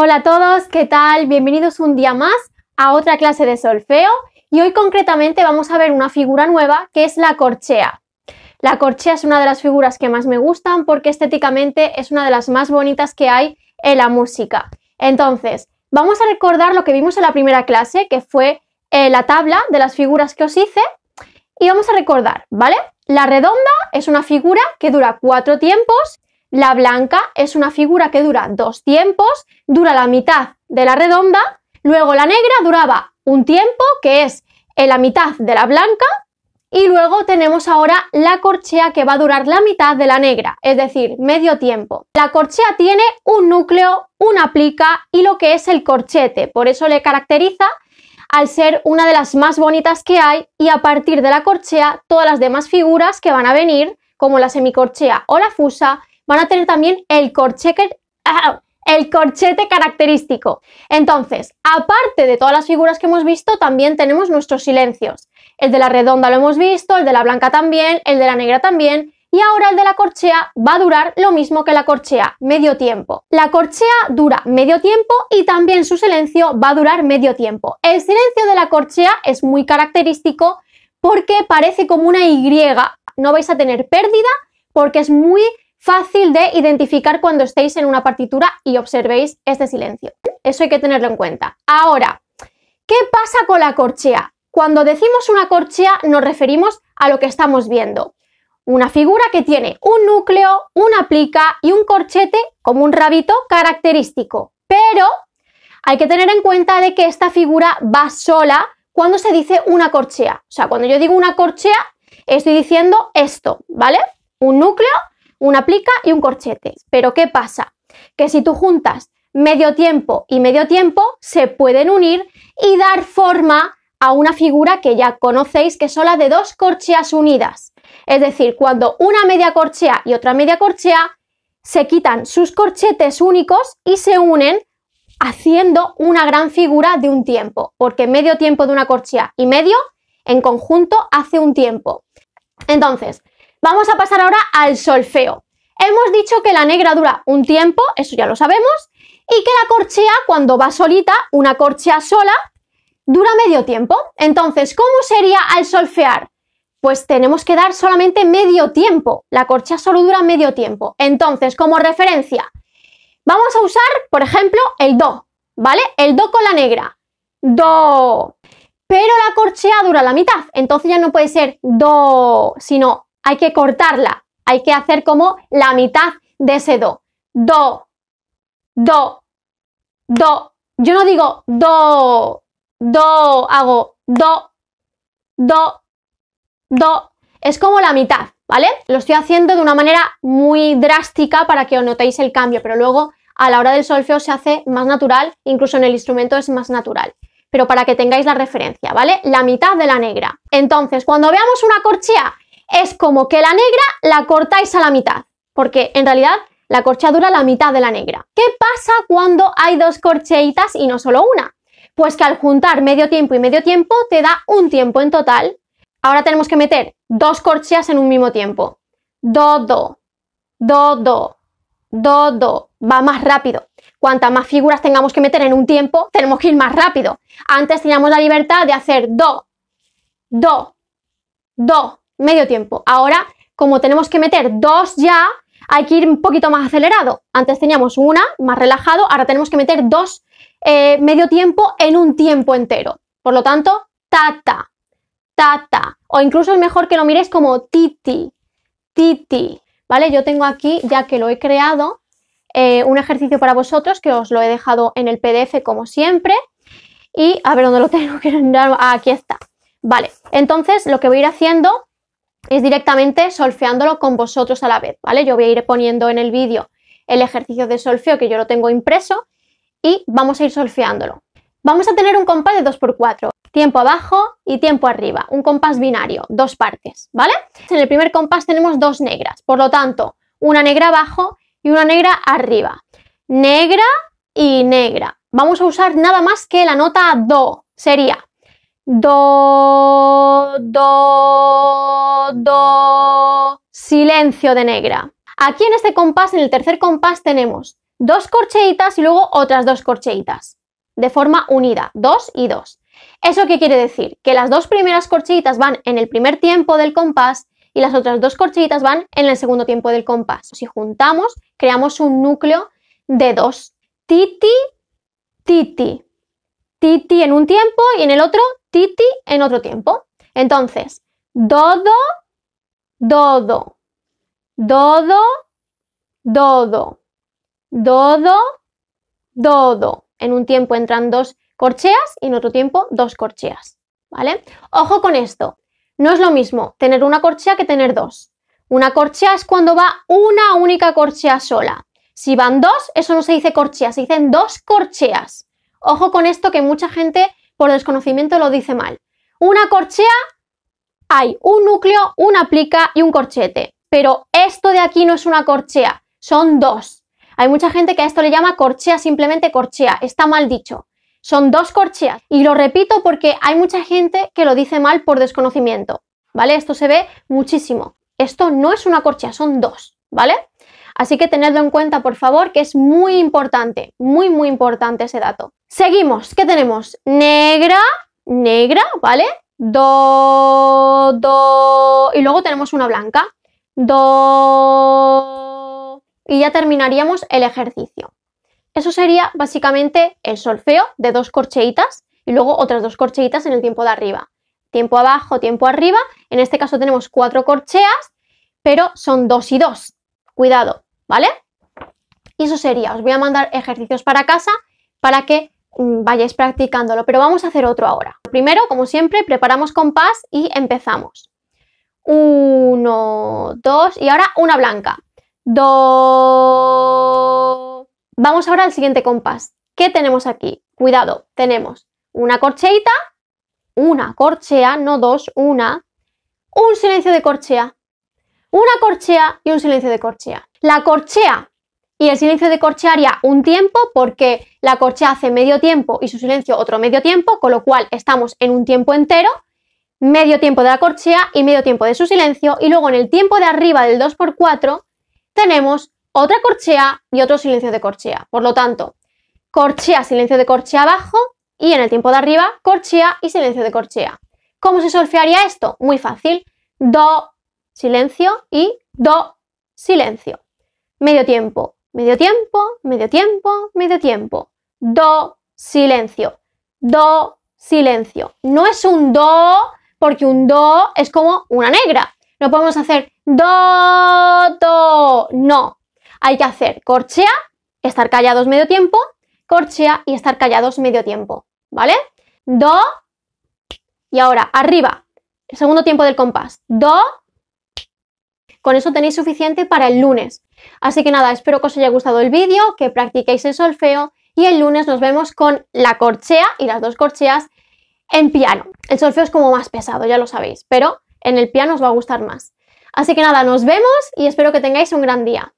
Hola a todos, ¿qué tal? Bienvenidos un día más a otra clase de solfeo y hoy concretamente vamos a ver una figura nueva que es la corchea. La corchea es una de las figuras que más me gustan porque estéticamente es una de las más bonitas que hay en la música. Entonces, vamos a recordar lo que vimos en la primera clase, que fue eh, la tabla de las figuras que os hice y vamos a recordar, ¿vale? La redonda es una figura que dura cuatro tiempos la blanca es una figura que dura dos tiempos, dura la mitad de la redonda, luego la negra duraba un tiempo, que es en la mitad de la blanca, y luego tenemos ahora la corchea que va a durar la mitad de la negra, es decir, medio tiempo. La corchea tiene un núcleo, una plica y lo que es el corchete, por eso le caracteriza al ser una de las más bonitas que hay y a partir de la corchea todas las demás figuras que van a venir, como la semicorchea o la fusa, van a tener también el corchete, ah, el corchete característico. Entonces, aparte de todas las figuras que hemos visto, también tenemos nuestros silencios. El de la redonda lo hemos visto, el de la blanca también, el de la negra también, y ahora el de la corchea va a durar lo mismo que la corchea, medio tiempo. La corchea dura medio tiempo y también su silencio va a durar medio tiempo. El silencio de la corchea es muy característico porque parece como una Y, no vais a tener pérdida porque es muy fácil de identificar cuando estéis en una partitura y observéis este silencio. Eso hay que tenerlo en cuenta. Ahora, ¿qué pasa con la corchea? Cuando decimos una corchea nos referimos a lo que estamos viendo. Una figura que tiene un núcleo, una plica y un corchete como un rabito característico. Pero hay que tener en cuenta de que esta figura va sola cuando se dice una corchea. O sea, cuando yo digo una corchea, estoy diciendo esto, ¿vale? Un núcleo una plica y un corchete. Pero ¿qué pasa? Que si tú juntas medio tiempo y medio tiempo, se pueden unir y dar forma a una figura que ya conocéis, que son las de dos corcheas unidas. Es decir, cuando una media corchea y otra media corchea se quitan sus corchetes únicos y se unen haciendo una gran figura de un tiempo, porque medio tiempo de una corchea y medio en conjunto hace un tiempo. Entonces, Vamos a pasar ahora al solfeo. Hemos dicho que la negra dura un tiempo, eso ya lo sabemos, y que la corchea cuando va solita, una corchea sola, dura medio tiempo. Entonces, ¿cómo sería al solfear? Pues tenemos que dar solamente medio tiempo. La corchea solo dura medio tiempo. Entonces, como referencia, vamos a usar, por ejemplo, el do, ¿vale? El do con la negra. Do. Pero la corchea dura la mitad, entonces ya no puede ser do, sino hay que cortarla, hay que hacer como la mitad de ese do. Do, do, do. Yo no digo do, do, hago do, do, do. Es como la mitad, ¿vale? Lo estoy haciendo de una manera muy drástica para que os notéis el cambio, pero luego a la hora del solfeo se hace más natural, incluso en el instrumento es más natural. Pero para que tengáis la referencia, ¿vale? La mitad de la negra. Entonces, cuando veamos una corchea es como que la negra la cortáis a la mitad, porque en realidad la corcha dura la mitad de la negra. ¿Qué pasa cuando hay dos corcheitas y no solo una? Pues que al juntar medio tiempo y medio tiempo te da un tiempo en total. Ahora tenemos que meter dos corcheas en un mismo tiempo. Do, do, do, do, do, do. Va más rápido. Cuantas más figuras tengamos que meter en un tiempo, tenemos que ir más rápido. Antes teníamos la libertad de hacer do, do, do, medio tiempo. Ahora, como tenemos que meter dos ya, hay que ir un poquito más acelerado. Antes teníamos una, más relajado, ahora tenemos que meter dos eh, medio tiempo en un tiempo entero. Por lo tanto, tata, tata. O incluso es mejor que lo mires como titi, titi. ¿Vale? Yo tengo aquí, ya que lo he creado, eh, un ejercicio para vosotros que os lo he dejado en el PDF como siempre. Y a ver dónde lo tengo que ah, Aquí está. Vale, entonces lo que voy a ir haciendo es directamente solfeándolo con vosotros a la vez, ¿vale? Yo voy a ir poniendo en el vídeo el ejercicio de solfeo que yo lo tengo impreso y vamos a ir solfeándolo. Vamos a tener un compás de 2x4, tiempo abajo y tiempo arriba, un compás binario, dos partes, ¿vale? En el primer compás tenemos dos negras, por lo tanto, una negra abajo y una negra arriba. Negra y negra. Vamos a usar nada más que la nota do, sería do, do, do, silencio de negra. Aquí en este compás, en el tercer compás, tenemos dos corcheitas y luego otras dos corcheitas, de forma unida, dos y dos. ¿Eso qué quiere decir? Que las dos primeras corcheitas van en el primer tiempo del compás y las otras dos corcheitas van en el segundo tiempo del compás. Si juntamos, creamos un núcleo de dos. Titi, titi. Titi en un tiempo y en el otro titi en otro tiempo. Entonces, dodo, dodo, dodo, dodo, dodo, dodo. En un tiempo entran dos corcheas y en otro tiempo dos corcheas. ¿Vale? Ojo con esto. No es lo mismo tener una corchea que tener dos. Una corchea es cuando va una única corchea sola. Si van dos, eso no se dice corchea, se dicen dos corcheas. Ojo con esto que mucha gente por desconocimiento lo dice mal. Una corchea hay un núcleo, una plica y un corchete. Pero esto de aquí no es una corchea, son dos. Hay mucha gente que a esto le llama corchea, simplemente corchea, está mal dicho. Son dos corcheas. Y lo repito porque hay mucha gente que lo dice mal por desconocimiento. ¿Vale? Esto se ve muchísimo. Esto no es una corchea, son dos. ¿Vale? Así que tenedlo en cuenta, por favor, que es muy importante, muy, muy importante ese dato. Seguimos, ¿qué tenemos? Negra, negra, ¿vale? Do, do, y luego tenemos una blanca. Do, y ya terminaríamos el ejercicio. Eso sería básicamente el solfeo de dos corcheitas y luego otras dos corcheitas en el tiempo de arriba. Tiempo abajo, tiempo arriba. En este caso tenemos cuatro corcheas, pero son dos y dos. Cuidado, ¿vale? Y eso sería. Os voy a mandar ejercicios para casa para que Mm, vayáis practicándolo, pero vamos a hacer otro ahora. Primero, como siempre, preparamos compás y empezamos. Uno, dos y ahora una blanca. Dos. Vamos ahora al siguiente compás. ¿Qué tenemos aquí? Cuidado, tenemos una corcheita, una corchea, no dos, una, un silencio de corchea, una corchea y un silencio de corchea. La corchea y el silencio de corchea haría un tiempo porque la corchea hace medio tiempo y su silencio otro medio tiempo, con lo cual estamos en un tiempo entero, medio tiempo de la corchea y medio tiempo de su silencio y luego en el tiempo de arriba del 2x4 tenemos otra corchea y otro silencio de corchea. Por lo tanto, corchea, silencio de corchea abajo y en el tiempo de arriba corchea y silencio de corchea. ¿Cómo se solfearía esto? Muy fácil. Do, silencio y do, silencio. Medio tiempo, Medio tiempo, medio tiempo, medio tiempo. Do, silencio. Do, silencio. No es un do, porque un do es como una negra. No podemos hacer do, do. No. Hay que hacer corchea, estar callados medio tiempo, corchea y estar callados medio tiempo. ¿Vale? Do. Y ahora, arriba. El segundo tiempo del compás. Do, con eso tenéis suficiente para el lunes. Así que nada, espero que os haya gustado el vídeo, que practiquéis el solfeo y el lunes nos vemos con la corchea y las dos corcheas en piano. El solfeo es como más pesado, ya lo sabéis, pero en el piano os va a gustar más. Así que nada, nos vemos y espero que tengáis un gran día.